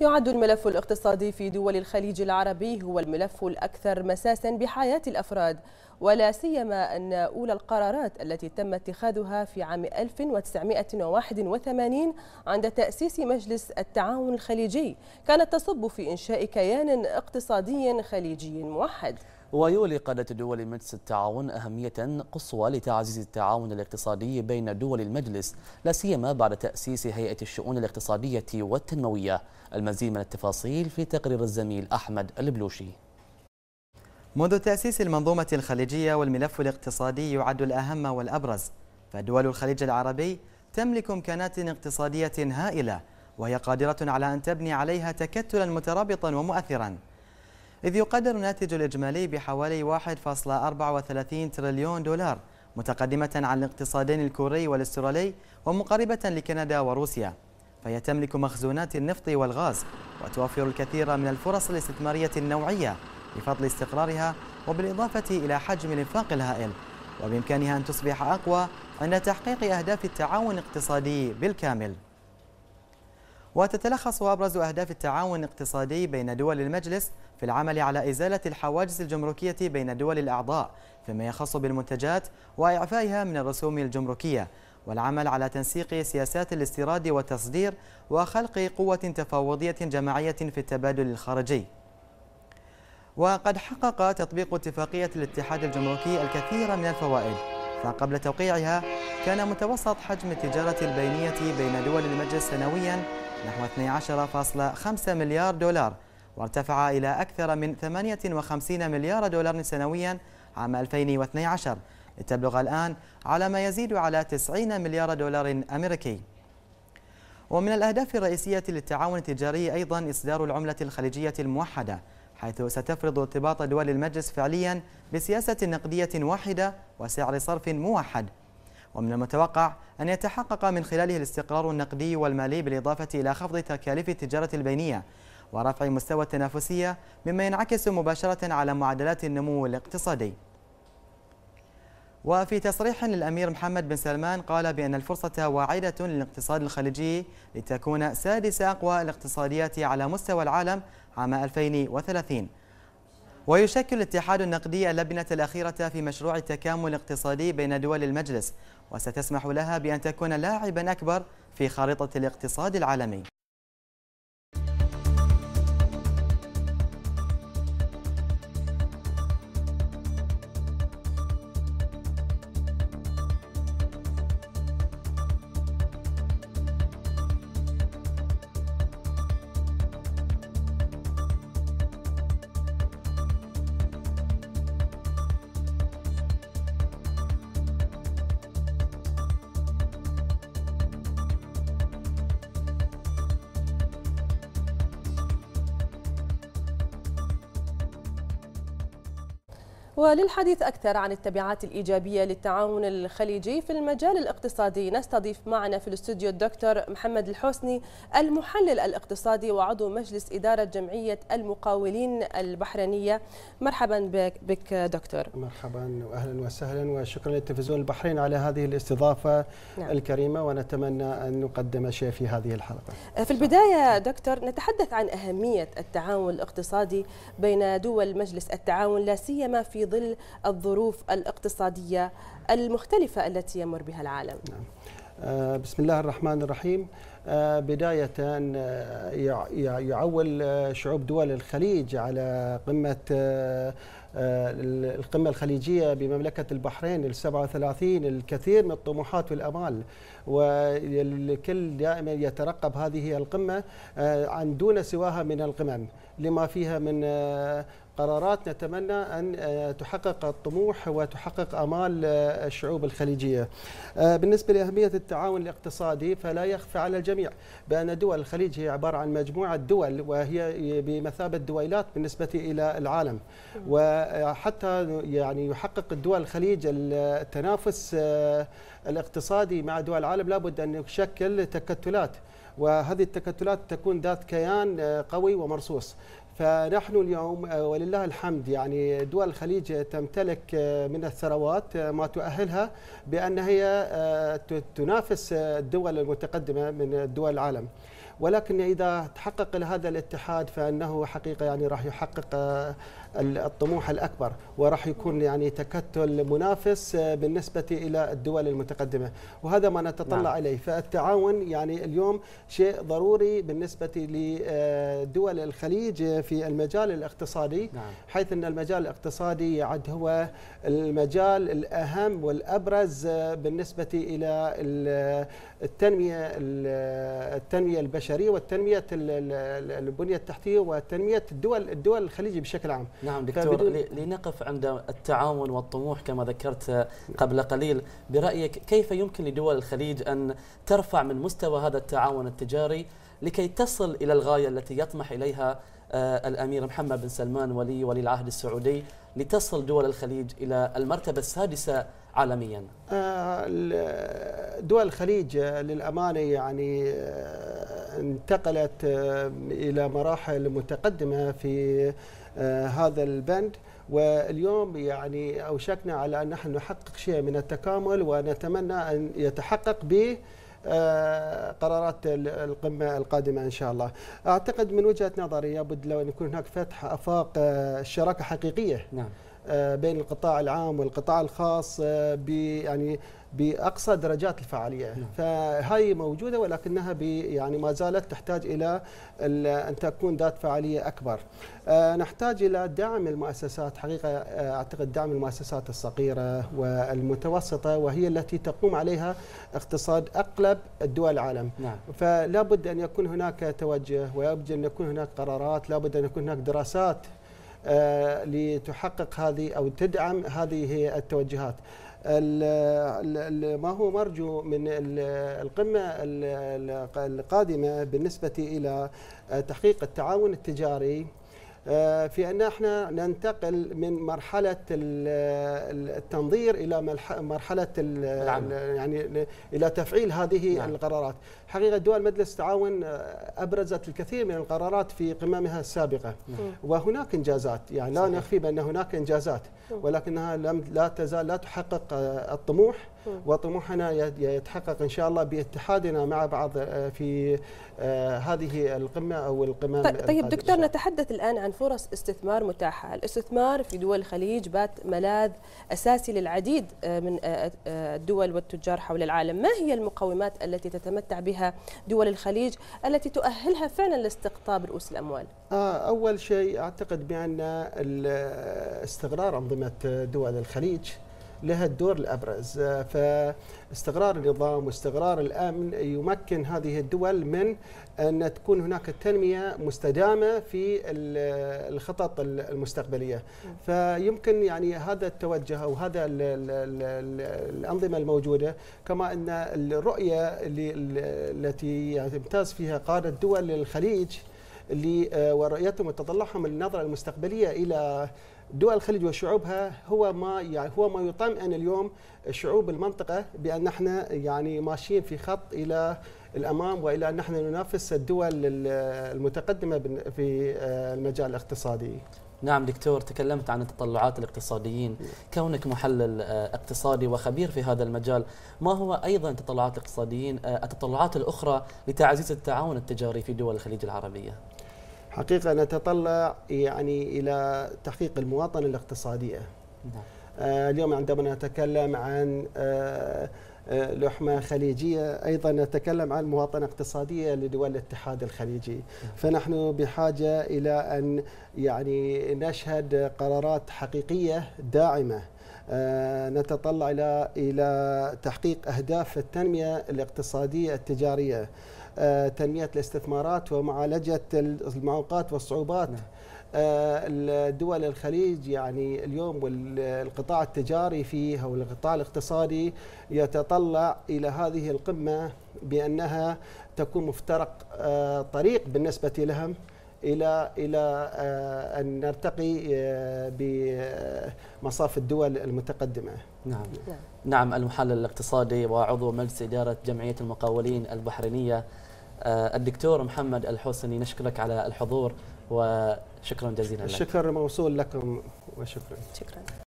يعد الملف الاقتصادي في دول الخليج العربي هو الملف الأكثر مساسا بحياة الأفراد ولا سيما أن أولى القرارات التي تم اتخاذها في عام 1981 عند تأسيس مجلس التعاون الخليجي كانت تصب في إنشاء كيان اقتصادي خليجي موحد ويولي قادة دول مجلس التعاون أهمية قصوى لتعزيز التعاون الاقتصادي بين دول المجلس لا سيما بعد تأسيس هيئة الشؤون الاقتصادية والتنموية المزيد من التفاصيل في تقرير الزميل أحمد البلوشي منذ تأسيس المنظومة الخليجية والملف الاقتصادي يعد الأهم والأبرز فدول الخليج العربي تملك إمكانات اقتصادية هائلة وهي قادرة على أن تبني عليها تكتلا مترابطا ومؤثرا إذ يقدر الناتج الإجمالي بحوالي 1.34 تريليون دولار متقدمة عن الاقتصادين الكوري والاسترالي ومقاربة لكندا وروسيا فهي تملك مخزونات النفط والغاز وتوفر الكثير من الفرص الاستثمارية النوعية بفضل استقرارها وبالإضافة إلى حجم الإنفاق الهائل وبإمكانها أن تصبح أقوى عند تحقيق أهداف التعاون الاقتصادي بالكامل وتتلخص أبرز أهداف التعاون الاقتصادي بين دول المجلس في العمل على إزالة الحواجز الجمركية بين الدول الأعضاء فيما يخص بالمنتجات وإعفائها من الرسوم الجمركية والعمل على تنسيق سياسات الاستيراد والتصدير وخلق قوة تفاوضية جماعية في التبادل الخارجي وقد حقق تطبيق اتفاقية الاتحاد الجمركي الكثير من الفوائد فقبل توقيعها كان متوسط حجم التجارة البينية بين دول المجلس سنويا نحو 12.5 مليار دولار وارتفع إلى أكثر من 58 مليار دولار سنويا عام 2012 لتبلغ الآن على ما يزيد على 90 مليار دولار أمريكي ومن الأهداف الرئيسية للتعاون التجاري أيضا إصدار العملة الخليجية الموحدة حيث ستفرض ارتباط دول المجلس فعليا بسياسة نقدية واحدة وسعر صرف موحد ومن المتوقع أن يتحقق من خلاله الاستقرار النقدي والمالي بالإضافة إلى خفض تكاليف التجارة البينية ورفع مستوى التنافسية مما ينعكس مباشرة على معدلات النمو الاقتصادي وفي تصريح للأمير محمد بن سلمان قال بأن الفرصة واعدة للاقتصاد الخليجي لتكون سادس أقوى الاقتصاديات على مستوى العالم عام 2030 ويشكل الاتحاد النقدي اللبنة الأخيرة في مشروع التكامل الاقتصادي بين دول المجلس وستسمح لها بأن تكون لاعبا أكبر في خارطة الاقتصاد العالمي وللحديث أكثر عن التبعات الإيجابية للتعاون الخليجي في المجال الاقتصادي نستضيف معنا في الاستوديو الدكتور محمد الحوسني المحلل الاقتصادي وعضو مجلس إدارة جمعية المقاولين البحرينية مرحبا بك دكتور مرحبا وأهلا وسهلا وشكرا للتلفزيون البحرين على هذه الاستضافة نعم. الكريمة ونتمنى أن نقدم شيء في هذه الحلقة في البداية دكتور نتحدث عن أهمية التعاون الاقتصادي بين دول مجلس التعاون لا سيما في في ظل الظروف الاقتصادية المختلفة التي يمر بها العالم نعم. آه، بسم الله الرحمن الرحيم آه، بداية آه، يعول شعوب دول الخليج على قمة القمة الخليجية بمملكة البحرين ال 37 الكثير من الطموحات والأمال والكل دائما يترقب هذه القمة عن دون سواها من القمم لما فيها من قرارات نتمنى أن آه، تحقق الطموح وتحقق أمال آه، الشعوب الخليجية آه، بالنسبة لأهمية التعاون الاقتصادي فلا يخفى على الجميع بأن دول الخليج هي عبارة عن مجموعة دول وهي بمثابة دويلات بالنسبة إلى العالم وحتى يعني يحقق الدول الخليج التنافس الاقتصادي مع دول العالم لابد أن يشكل تكتلات وهذه التكتلات تكون ذات كيان قوي ومرصوص فنحن اليوم آه، ولله الحمد يعني دول الخليج تمتلك آه، من الثروات آه، ما تؤهلها بأن هي تنافس الدول المتقدمة من دول العالم ولكن إذا تحقق هذا الاتحاد فأنه حقيقة يعني راح يحقق الطموح الأكبر وراح يكون يعني تكتل منافس آه، بالنسبة إلى الدول المتقدمة وهذا ما نتطلع نعم. إليه فالتعاون يعني اليوم شيء ضروري بالنسبة لدول آه، الخليج في المجال الاقتصادي نعم. حيث أن المجال الاقتصادي يعد هو المجال الأهم والأبرز آه، بالنسبة إلى التنمية التنمية البشرية والتنمية البنية التحتية وتنمية الدول الدول الخليج بشكل عام نعم دكتور لنقف عند التعاون والطموح كما ذكرت قبل قليل برأيك كيف يمكن لدول الخليج أن ترفع من مستوى هذا التعاون التجاري لكي تصل إلى الغاية التي يطمح إليها آه، الأمير محمد بن سلمان ولي ولي العهد السعودي لتصل دول الخليج إلى المرتبة السادسة عالميا آه، دول الخليج آه، للأمانة يعني انتقلت آه، إلى مراحل متقدمة في آه، هذا البند واليوم يعني أوشكنا على أن نحن نحقق شيء من التكامل ونتمنى أن يتحقق به آه، قرارات القمة القادمة إن شاء الله أعتقد من وجهة نظري لابد لو أن يكون هناك فتح أفاق شراكة حقيقية نعم. بين القطاع العام والقطاع الخاص ب يعني باقصى درجات الفعاليه نعم. فهي موجوده ولكنها يعني ما زالت تحتاج الى ان تكون ذات فعاليه اكبر آه، نحتاج الى دعم المؤسسات حقيقه آه، اعتقد دعم المؤسسات الصغيره والمتوسطه وهي التي تقوم عليها اقتصاد اغلب الدول العالم نعم. فلا بد ان يكون هناك توجه ويجب ان يكون هناك قرارات لا بد ان يكون هناك دراسات آه، لتحقق هذه او تدعم هذه التوجهات ما هو مرجو من القمة القادمة بالنسبة إلى تحقيق التعاون التجاري آه، في أن احنا ننتقل من مرحلة التنظير إلى مرحلة يعني إلى تفعيل هذه نعم. القرارات حقيقة دول مجلس التعاون آه، أبرزت الكثير من القرارات في قممها السابقة نعم. وهناك إنجازات يعني لا نخفي بأن هناك إنجازات نعم. ولكنها لم لا تزال لا تحقق آه، الطموح وطموحنا يتحقق إن شاء الله باتحادنا مع بعض آه، في آه، هذه القمة أو القمم طيب, طيب، دكتور نتحدث الآن عن فرص استثمار متاحة الاستثمار في دول الخليج بات ملاذ أساسي للعديد آه، من الدول والتجار حول العالم ما هي المقومات التي تتمتع بها دول الخليج التي تؤهلها فعلا لاستقطاب رؤوس الأموال أول شيء أعتقد بأن استقرار أنظمة دول الخليج لها الدور الابرز آه، فاستقرار النظام واستقرار الامن يمكن هذه الدول من ان تكون هناك تنميه مستدامه في الخطط المستقبليه فيمكن يعني هذا التوجه او هذا الانظمه الموجوده كما ان الرؤيه التي يمتاز يعني فيها قاده دول الخليج اللي آه، ورؤيتهم وتطلعهم النظره المستقبليه الى دول الخليج وشعوبها هو ما يعني هو ما يطمئن اليوم شعوب المنطقه بان احنا يعني ماشيين في خط الى الامام والى ان احنا ننافس الدول المتقدمه في آه، المجال الاقتصادي. نعم دكتور تكلمت عن تطلعات الاقتصاديين نعم. كونك محلل آه، اقتصادي وخبير في هذا المجال ما هو أيضا تطلعات الاقتصاديين آه، التطلعات الأخرى لتعزيز التعاون التجاري في دول الخليج العربية حقيقة نتطلع يعني إلى تحقيق المواطنة الاقتصادية نعم. آه اليوم عندما نتكلم عن آه،, آه لحمة خليجية أيضا نتكلم عن مواطنة اقتصادية لدول الاتحاد الخليجي نعم. فنحن بحاجة إلى أن يعني نشهد قرارات حقيقية داعمة آه، نتطلع إلى إلى تحقيق أهداف التنمية الاقتصادية التجارية آه، تنمية الاستثمارات ومعالجة المعوقات والصعوبات نعم. آه، دول الخليج يعني اليوم والقطاع التجاري فيه والقطاع الاقتصادي يتطلع الى هذه القمه بانها تكون مفترق آه، طريق بالنسبه لهم الى الى آه، ان نرتقي آه، بمصاف الدول المتقدمه. نعم. نعم. المحلل الاقتصادي وعضو مجلس اداره جمعيه المقاولين البحرينيه آه، الدكتور محمد الحسني نشكرك على الحضور وشكرا جزيلا لك. الشكر موصول لكم وشكرا. شكرا.